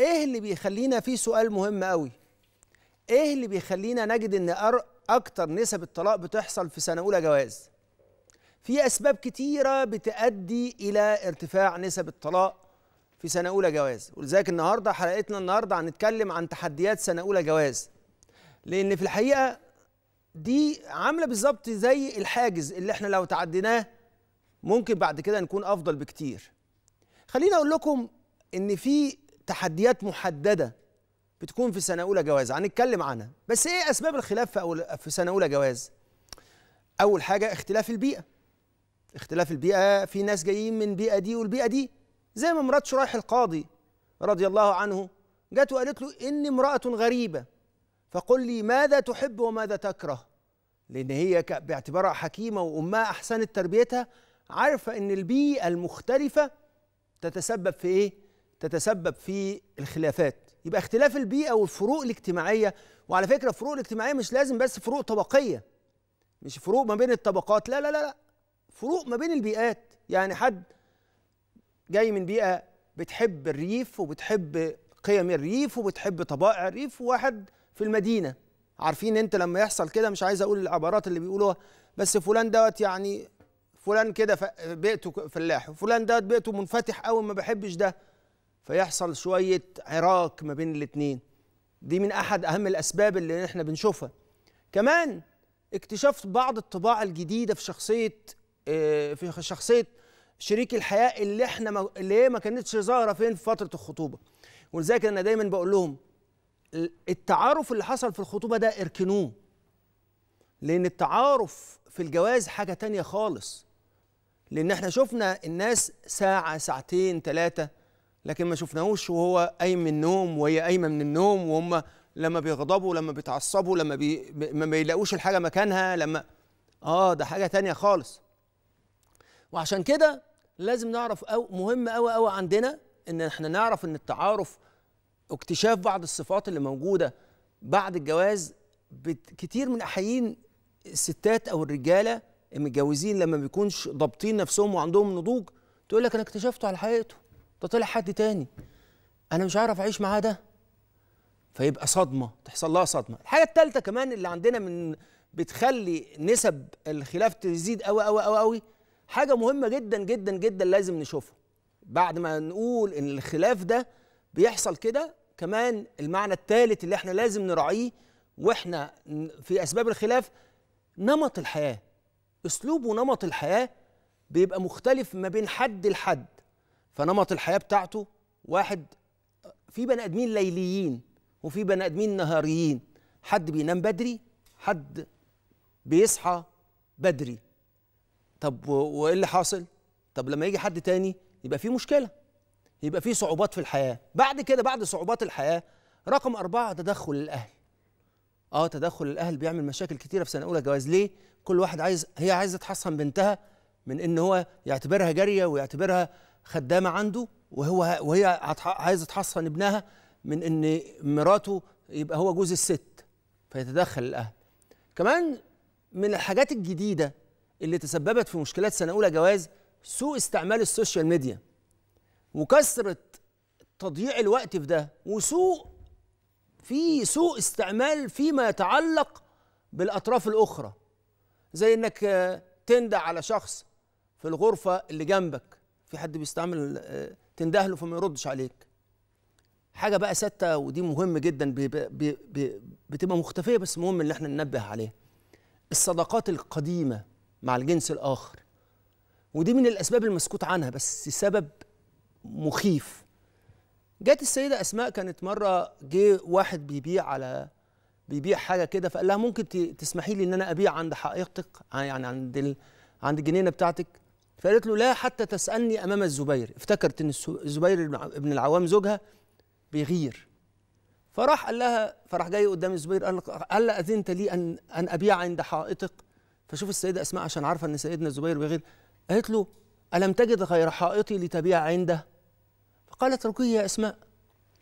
ايه اللي بيخلينا في سؤال مهم قوي ايه اللي بيخلينا نجد ان اكتر نسب الطلاق بتحصل في سنه اولى جواز في اسباب كتيره بتؤدي الى ارتفاع نسب الطلاق في سنه اولى جواز ولذلك النهارده حلقتنا النهارده هنتكلم عن تحديات سنه اولى جواز لان في الحقيقه دي عامله بالظبط زي الحاجز اللي احنا لو تعديناه ممكن بعد كده نكون افضل بكتير خليني اقول لكم ان في تحديات محدده بتكون في سنه اولى جواز هنتكلم عنها بس ايه اسباب الخلاف في أول في سنه اولى جواز اول حاجه اختلاف البيئه اختلاف البيئه في ناس جايين من بيئه دي والبيئه دي زي ما مرات شرايح القاضي رضي الله عنه جت وقالت له اني امراه غريبه فقل لي ماذا تحب وماذا تكره لان هي باعتبارها حكيمه وامها احسنت تربيتها عارفه ان البيئه المختلفه تتسبب في ايه تتسبب في الخلافات يبقى اختلاف البيئة والفروق الاجتماعية وعلى فكرة الفروق الاجتماعية مش لازم بس فروق طبقية مش فروق ما بين الطبقات لا لا لا, لا. فروق ما بين البيئات يعني حد جاي من بيئة بتحب الريف وبتحب قيم الريف وبتحب طبائع الريف وواحد في المدينة عارفين انت لما يحصل كده مش عايز اقول العبارات اللي بيقولوها بس فلان دوت يعني فلان كده بيئته فلاح وفلان دوت بيئته منفتح قوي ما بحبش ده فيحصل شويه عراك ما بين الاثنين دي من احد اهم الاسباب اللي احنا بنشوفها كمان اكتشاف بعض الطباع الجديده في شخصيه آه، في شخصيه شريك الحياه اللي احنا ما اللي هي ما كانتش ظاهره فين في فتره الخطوبه ولذلك انا دايما بقول لهم التعارف اللي حصل في الخطوبه ده اركنوه لان التعارف في الجواز حاجه تانية خالص لان احنا شفنا الناس ساعه ساعتين ثلاثه لكن ما شفناهوش وهو قايم من النوم وهي قايمه من النوم وهم لما بيغضبوا لما بيتعصبوا لما بي ما بيلاقوش الحاجه مكانها لما اه ده حاجه تانية خالص وعشان كده لازم نعرف أو مهم قوي قوي عندنا ان احنا نعرف ان التعارف اكتشاف بعض الصفات اللي موجوده بعد الجواز كتير من احيين الستات او الرجاله المتجوزين لما بيكونش ضابطين نفسهم وعندهم نضوج تقول لك انا اكتشفته على حقيقته ده طلع حد تاني انا مش عارف اعيش معاه ده فيبقى صدمه تحصل لها صدمه الحاجه الثالثه كمان اللي عندنا من بتخلي نسب الخلاف تزيد قوي قوي قوي قوي حاجه مهمه جدا جدا جدا لازم نشوفها بعد ما نقول ان الخلاف ده بيحصل كده كمان المعنى الثالث اللي احنا لازم نراعيه واحنا في اسباب الخلاف نمط الحياه اسلوب ونمط الحياه بيبقى مختلف ما بين حد لحد فنمط الحياه بتاعته واحد في بني ادمين ليليين وفي بني ادمين نهاريين حد بينام بدري حد بيصحى بدري طب وايه اللي حاصل طب لما يجي حد تاني يبقى في مشكله يبقى في صعوبات في الحياه بعد كده بعد صعوبات الحياه رقم أربعة تدخل الأهل اه تدخل الأهل بيعمل مشاكل كتيرة في سنة أولى جواز ليه؟ كل واحد عايز هي عايزة تحصن بنتها من إن هو يعتبرها جارية ويعتبرها خدامه عنده وهو وهي عايزه تحصن ابنها من ان مراته يبقى هو جوز الست فيتدخل الاهل كمان من الحاجات الجديده اللي تسببت في مشكلات سنه اولى جواز سوء استعمال السوشيال ميديا وكثره تضييع الوقت في ده وسوء في سوء استعمال فيما يتعلق بالاطراف الاخرى زي انك تندع على شخص في الغرفه اللي جنبك في حد بيستعمل آه، تندهله فما يردش عليك حاجه بقى ستة ودي مهم جدا بي بي بي بتبقى مختفيه بس مهم ان احنا ننبه عليها الصداقات القديمه مع الجنس الاخر ودي من الاسباب المسكوت عنها بس سبب مخيف جت السيده اسماء كانت مره جه واحد بيبيع على بيبيع حاجه كده فقال لها ممكن تسمحي لي ان انا ابيع عند حقيقتك يعني عند ال... عند الجنينه بتاعتك فقالت له لا حتى تسألني أمام الزبير افتكرت أن الزبير ابن العوام زوجها بيغير فراح قال لها فراح جاي قدام الزبير قال قال لا أذنت لي أن أن أبيع عند حائطك فشوف السيدة أسماء عشان عارفة أن سيدنا الزبير بيغير قالت له ألم تجد غير حائطي لتبيع عنده فقالت ارجوي يا أسماء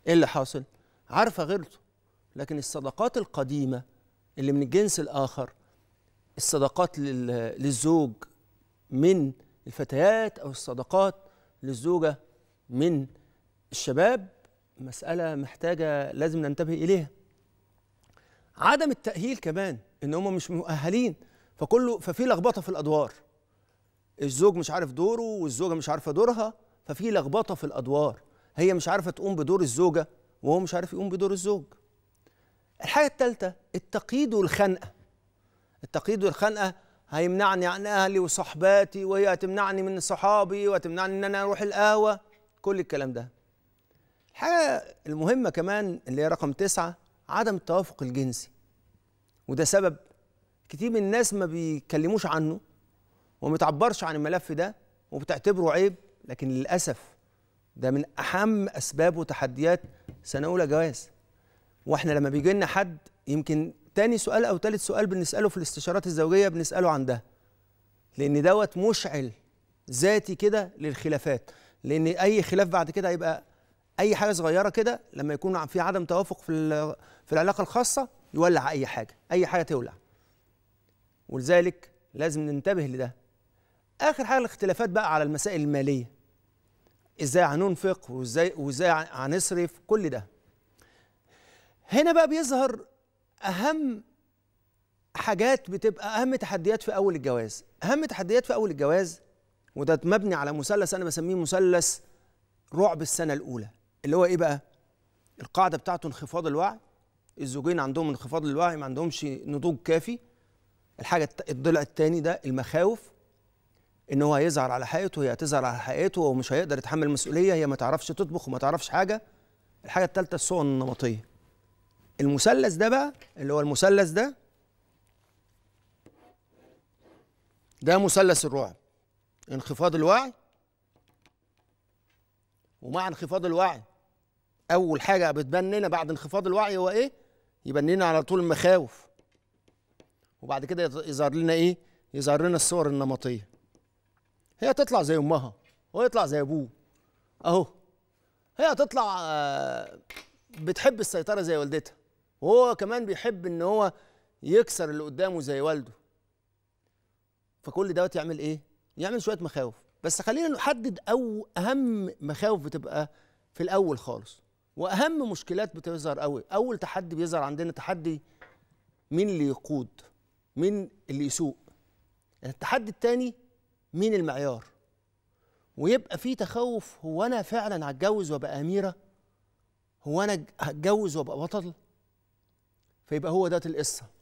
إيه اللي حاصل عارفة غيرته لكن الصدقات القديمة اللي من الجنس الآخر الصدقات للزوج من الفتيات أو الصداقات للزوجة من الشباب مسألة محتاجة لازم ننتبه إليها عدم التأهيل كمان إن هم مش مؤهلين فكله ففي لخبطة في الأدوار الزوج مش عارف دوره والزوجة مش عارفة دورها ففي لخبطة في الأدوار هي مش عارفة تقوم بدور الزوجة وهو مش عارف يقوم بدور الزوج الحاجة الثالثة التقييد والخنقة التقييد والخنقة هيمنعني عن اهلي وصحباتي وهي هتمنعني من صحابي وهتمنعني ان انا اروح القهوه كل الكلام ده الحاجه المهمه كمان اللي هي رقم تسعة عدم التوافق الجنسي وده سبب كتير من الناس ما بيتكلموش عنه وما بتعبرش عن الملف ده وبتعتبره عيب لكن للاسف ده من اهم اسباب وتحديات سنه اولى جواز واحنا لما بيجي لنا حد يمكن تاني سؤال او تالت سؤال بنساله في الاستشارات الزوجيه بنساله عن ده لان دوت مشعل ذاتي كده للخلافات لان اي خلاف بعد كده هيبقى اي حاجه صغيره كده لما يكون في عدم توافق في في العلاقه الخاصه يولع اي حاجه اي حاجه تولع ولذلك لازم ننتبه لده اخر حاجه الاختلافات بقى على المسائل الماليه ازاي هننفق وازاي وازاي هنصرف كل ده هنا بقى بيظهر اهم حاجات بتبقى اهم تحديات في اول الجواز اهم تحديات في اول الجواز وده مبني على مثلث انا بسميه مثلث رعب السنه الاولى اللي هو ايه بقى القاعده بتاعته انخفاض الوعي الزوجين عندهم انخفاض الوعي ما عندهمش نضوج كافي الحاجه الضلع الثاني ده المخاوف ان هو هيظهر على حقيقته هي هتظهر على حقيقته ومش هيقدر يتحمل المسؤوليه هي ما تعرفش تطبخ وما تعرفش حاجه الحاجه الثالثه الصور النمطيه المثلث ده بقى اللي هو المثلث ده ده مثلث الرعب انخفاض الوعي ومع انخفاض الوعي اول حاجه بتبان لنا بعد انخفاض الوعي هو ايه يبان لنا على طول المخاوف وبعد كده يظهر لنا ايه يظهر لنا الصور النمطيه هي تطلع زي امها ويطلع زي ابوه اهو هي هتطلع آه، بتحب السيطره زي والدتها وهو كمان بيحب ان هو يكسر اللي قدامه زي والده فكل دوت يعمل ايه يعمل شويه مخاوف بس خلينا نحدد او اهم مخاوف بتبقى في الاول خالص واهم مشكلات بتظهر قوي اول تحدي بيظهر عندنا تحدي مين اللي يقود مين اللي يسوق التحدي الثاني مين المعيار ويبقى في تخوف هو انا فعلا هتجوز وابقى اميره هو انا هتجوز وابقى بطل فيبقى هو ده القصه